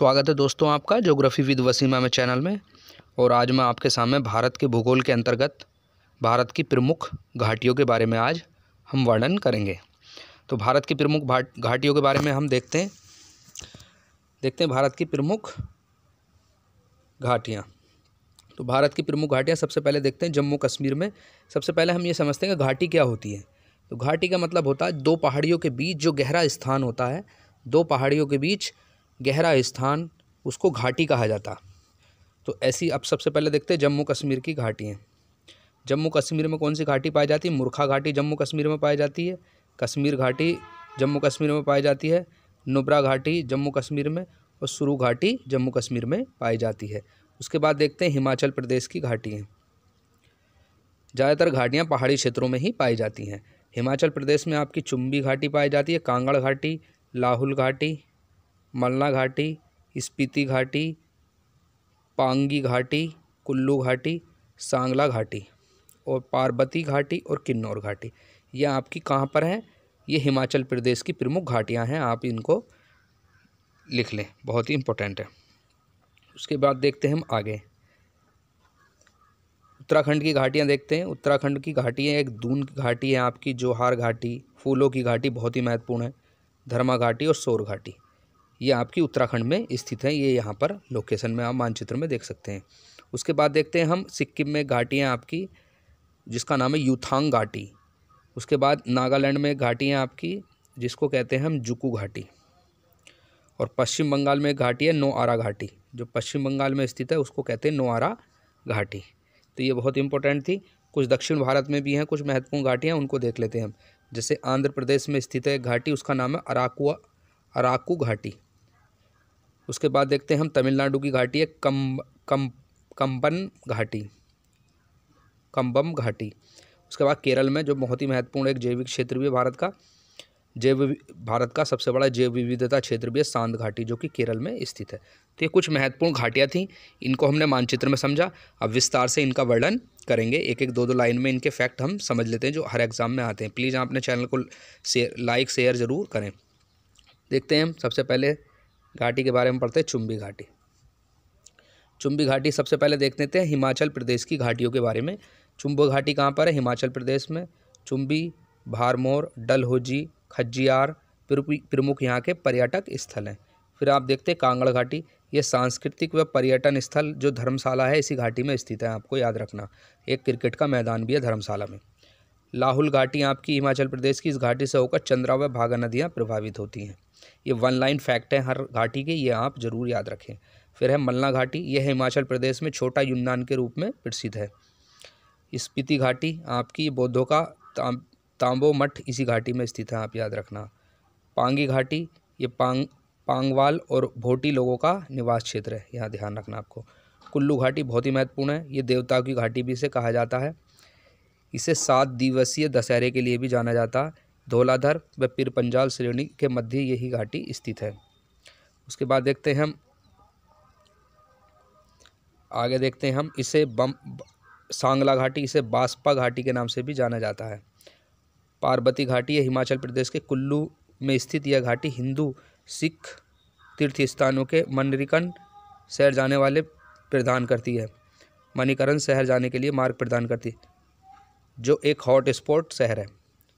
स्वागत है दोस्तों आपका जोग्राफी विद वसीमा में चैनल में और आज मैं आपके सामने भारत के भूगोल के अंतर्गत भारत की प्रमुख घाटियों के बारे में आज हम वर्णन करेंगे तो भारत की प्रमुख घाटियों के बारे में हम देखते हैं देखते हैं भारत की प्रमुख घाटियाँ तो भारत की प्रमुख घाटियाँ सबसे पहले देखते हैं जम्मू कश्मीर में सबसे पहले हम ये समझते हैं कि घाटी क्या होती है तो घाटी का मतलब होता है दो पहाड़ियों के बीच जो गहरा स्थान होता है दो पहाड़ियों के बीच गहरा स्थान उसको घाटी कहा जाता तो ऐसी अब सबसे पहले देखते हैं जम्मू कश्मीर की घाटियाँ जम्मू कश्मीर में कौन सी घाटी पाई जाती है मुरखा घाटी जम्मू कश्मीर में पाई जाती है कश्मीर घाटी जम्मू कश्मीर में पाई जाती है नुब्रा घाटी जम्मू कश्मीर में और सुरू घाटी जम्मू कश्मीर में पाई जाती है उसके बाद देखते हैं हिमाचल प्रदेश की घाटियाँ ज़्यादातर घाटियाँ पहाड़ी क्षेत्रों में ही पाई जाती हैं हिमाचल प्रदेश में आपकी चुम्बी घाटी पाई जाती है कांगड़ घाटी लाहुल घाटी मलना घाटी स्पीति घाटी पांगी घाटी कुल्लू घाटी सांगला घाटी और पार्वती घाटी और किन्नौर घाटी ये आपकी कहाँ पर हैं ये हिमाचल प्रदेश की प्रमुख घाटियाँ हैं आप इनको लिख लें बहुत ही इम्पोर्टेंट है उसके बाद देखते हैं हम आगे उत्तराखंड की घाटियाँ देखते हैं उत्तराखंड की घाटियाँ एक दून की घाटी है आपकी जोहार घाटी फूलों की घाटी बहुत ही महत्वपूर्ण है धर्मा घाटी और सोर घाटी ये आपकी उत्तराखंड में स्थित है ये यहाँ पर लोकेशन में आप मानचित्र में देख सकते हैं उसके बाद देखते हैं हम सिक्किम में घाटियाँ आपकी जिसका नाम है यूथांग घाटी उसके बाद नागालैंड में घाटियाँ आपकी जिसको कहते हैं हम जुकू घाटी और पश्चिम बंगाल में घाटी है नोआरा घाटी जो पश्चिम बंगाल में स्थित है उसको कहते हैं नोआरा घाटी तो ये बहुत इंपॉर्टेंट थी कुछ दक्षिण भारत में भी हैं कुछ महत्वपूर्ण घाटियाँ उनको देख लेते हैं हम जैसे आंध्र प्रदेश में स्थित है एक घाटी उसका नाम है अराकुआ अराकू घाटी उसके बाद देखते हैं हम तमिलनाडु की घाटी है कम कम कम्बन घाटी कम्बम घाटी उसके बाद केरल में जो बहुत ही महत्वपूर्ण एक जैविक क्षेत्र भी है भारत का जैव भारत का सबसे बड़ा जैव विविधता क्षेत्र भी है सांद घाटी जो कि केरल में स्थित है तो ये कुछ महत्वपूर्ण घाटियाँ थीं इनको हमने मानचित्र में समझा अब विस्तार से इनका वर्णन करेंगे एक एक दो दो लाइन में इनके फैक्ट हम समझ लेते हैं जो हर एग्ज़ाम में आते हैं प्लीज़ आप अपने चैनल को शेयर लाइक शेयर ज़रूर करें देखते हैं हम सबसे पहले घाटी के बारे में पढ़ते हैं चुंबी घाटी चुंबी घाटी सबसे पहले देख लेते हैं हिमाचल प्रदेश की घाटियों के बारे में चुंबो घाटी कहाँ पर है हिमाचल प्रदेश में चुंबी भारमोर डलहोजी खज्जियार प्रमुख यहाँ के पर्यटक स्थल हैं फिर आप देखते हैं कांगड़ घाटी ये सांस्कृतिक व पर्यटन स्थल जो धर्मशाला है इसी घाटी में स्थित है आपको याद रखना एक क्रिकेट का मैदान भी है धर्मशाला में लाहुल घाटी आपकी हिमाचल प्रदेश की इस घाटी से होकर चंद्रा व भागा नदियाँ प्रभावित होती हैं ये वन लाइन फैक्ट है हर घाटी के ये आप ज़रूर याद रखें फिर है मलना घाटी यह हिमाचल प्रदेश में छोटा यूनान के रूप में प्रसिद्ध है स्पीति घाटी आपकी बौद्धों का ताम, तांबो मठ इसी घाटी में स्थित है आप याद रखना पांगी घाटी ये पांग पांगवाल और भोटी लोगों का निवास क्षेत्र है यहाँ ध्यान रखना आपको कुल्लू घाटी बहुत ही महत्वपूर्ण है ये देवताओं की घाटी भी इसे कहा जाता है इसे सात दिवसीय दशहरे के लिए भी जाना जाता है धौलाधर व पीर पंजाल श्रेणी के मध्य यही घाटी स्थित है उसके बाद देखते हैं हम आगे देखते हैं हम इसे बम सांगला घाटी इसे बासपा घाटी के नाम से भी जाना जाता है पार्वती घाटी यह हिमाचल प्रदेश के कुल्लू में स्थित यह घाटी हिंदू सिख तीर्थ स्थानों के मनरिकन शहर जाने वाले प्रदान करती है मणिकरण शहर जाने के लिए मार्ग प्रदान करती है जो एक हॉट स्पॉट शहर है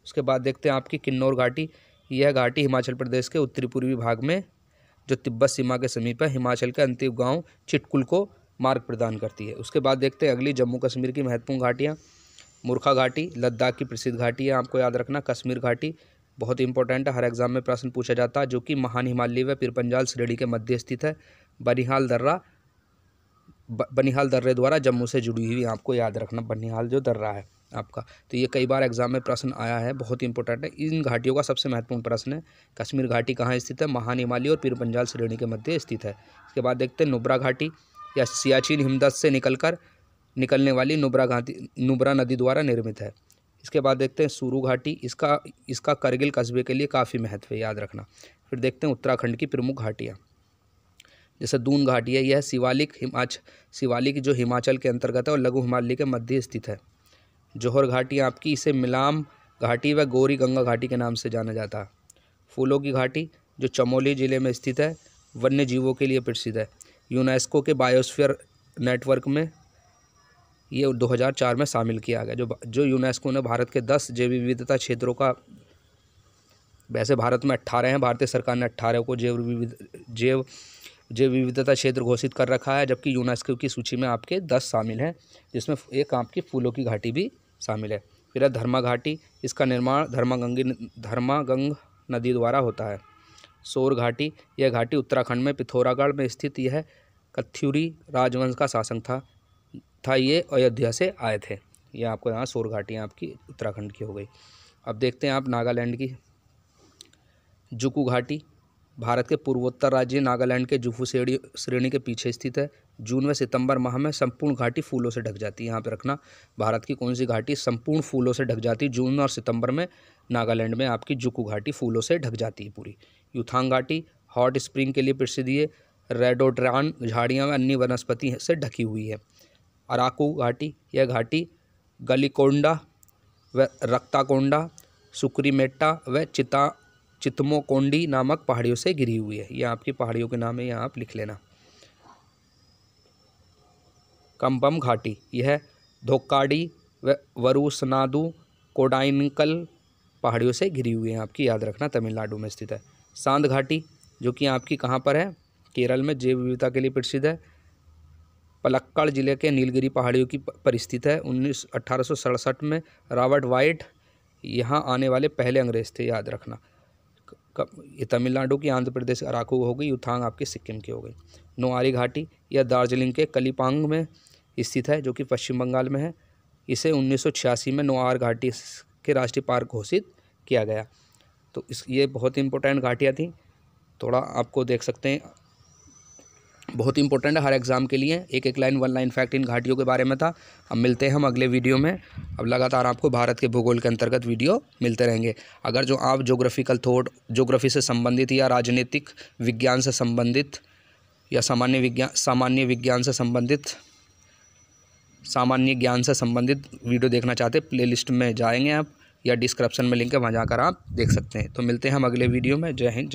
उसके बाद देखते हैं आपकी किन्नौर घाटी यह घाटी हिमाचल प्रदेश के उत्तरी पूर्वी भाग में जो तिब्बत सीमा के समीप है हिमाचल के अंतिम गांव चिटकुल को मार्ग प्रदान करती है उसके बाद देखते हैं अगली जम्मू कश्मीर की महत्वपूर्ण घाटियाँ मूर्खा घाटी लद्दाख की प्रसिद्ध घाटी है आपको याद रखना कश्मीर घाटी बहुत इंपॉर्टेंट है हर एग्जाम में प्रश्न पूछा जाता है जो कि महान हिमालय व पिरपंजाल श्रेणी के मध्य स्थित है बनिहाल दर्रा बनिहाल दर्रे द्वारा जम्मू से जुड़ी हुई आपको याद रखना बनिहाल जो दर्रा है आपका तो ये कई बार एग्जाम में प्रश्न आया है बहुत ही इंपॉर्टेंट है इन घाटियों का सबसे महत्वपूर्ण प्रश्न है कश्मीर घाटी कहाँ स्थित है महान हिमालय और पीर पंजाल श्रेणी के मध्य स्थित है इसके बाद देखते हैं नुब्रा घाटी या सियाचिन हिमदस से निकलकर निकलने वाली नुब्रा घाटी नुब्रा नदी द्वारा निर्मित है इसके बाद देखते हैं सूरू घाटी इसका इसका करगिल कस्बे के लिए काफ़ी महत्व है याद रखना फिर देखते हैं उत्तराखंड की प्रमुख घाटियाँ जैसे दून घाटी है यह शिवालिक हिमाच शिवालिक जो हिमाचल के अंतर्गत है और लघु हिमालय के मध्य स्थित है जौहर घाटी आपकी इसे मिलाम घाटी व गोरी गंगा घाटी के नाम से जाना जाता फूलों की घाटी जो चमोली ज़िले में स्थित है वन्य जीवों के लिए प्रसिद्ध है यूनेस्को के बायोस्फीयर नेटवर्क में ये 2004 में शामिल किया गया जो जो यूनेस्को ने भारत के दस जैव विविधता क्षेत्रों का वैसे भारत में अट्ठारह हैं भारतीय सरकार ने अट्ठारह को जैव विविध जैव जैव विविधता क्षेत्र घोषित कर रखा है जबकि यूनेस्को की सूची में आपके दस शामिल हैं जिसमें एक आपकी फूलों की घाटी भी शामिल है फिर है धर्मा घाटी इसका निर्माण धर्मागंगी धर्मागंग नदी द्वारा होता है सोर घाटी यह घाटी उत्तराखंड में पिथौरागढ़ में स्थित यह कथ्यूरी राजवंश का शासन था था ये अयोध्या से आए थे ये आपको यहाँ सोर घाटी आपकी उत्तराखंड की हो गई अब देखते हैं आप नागालैंड की जुकू घाटी भारत के पूर्वोत्तर राज्य नागालैंड के जुफू श्रेणी श्रेणी के पीछे स्थित है जून व सितंबर माह में संपूर्ण घाटी फूलों से ढक जाती है यहाँ पर रखना भारत की कौन सी घाटी संपूर्ण फूलों से ढक जाती है जून और सितंबर में नागालैंड में आपकी जुकू घाटी फूलों से ढक जाती है पूरी यूथांग घाटी हॉट स्प्रिंग के लिए प्रसिद्ध है रेडोड्रान झाड़ियाँ व अन्य वनस्पति से ढकी हुई है अराकू घाटी यह घाटी गलिकोंडा व रक्ताकोंडा सुक्रीमेट्टा व चिता चितमोकोंडी नामक पहाड़ियों से घिरी हुई है ये आपकी पहाड़ियों के नाम है यहाँ आप लिख लेना कंबम घाटी यह धोकाडी व वरुसनादु कोडाइनकल पहाड़ियों से घिरी हुई है आपकी याद रखना तमिलनाडु में स्थित है सांद घाटी जो कि आपकी कहाँ पर है केरल में जैव विविधता के लिए प्रसिद्ध है पलक्कड़ जिले के नीलगिरी पहाड़ियों की परिस्थित है उन्नीस में रॉबर्ट वाइट यहाँ आने वाले पहले अंग्रेज थे याद रखना ये तमिलनाडु की आंध्र प्रदेश अराकू हो गई युथांग आपके सिक्किम की हो गई नोआरी घाटी यह दार्जिलिंग के कलीपांग में स्थित है जो कि पश्चिम बंगाल में है इसे उन्नीस में नोआर घाटी के राष्ट्रीय पार्क घोषित किया गया तो इस ये बहुत इंपॉर्टेंट घाटियाँ थी थोड़ा आपको देख सकते हैं बहुत ही इंपॉर्टेंट है हर एग्ज़ाम के लिए एक एक लाइन वन लाइन फैक्ट इन घाटियों के बारे में था अब मिलते हैं हम अगले वीडियो में अब लगातार आपको भारत के भूगोल के अंतर्गत वीडियो मिलते रहेंगे अगर जो आप जोग्राफिकल थॉट जोग्राफी से संबंधित या राजनीतिक विज्ञान से संबंधित या सामान्य विज्ञान सामान्य विज्ञान से संबंधित सामान्य ज्ञान से संबंधित वीडियो देखना चाहते लिस्ट में जाएंगे आप या डिस्क्रिप्शन में लिंक है वहाँ जाकर आप देख सकते हैं तो मिलते हैं हम अगले वीडियो में जय हिंद जय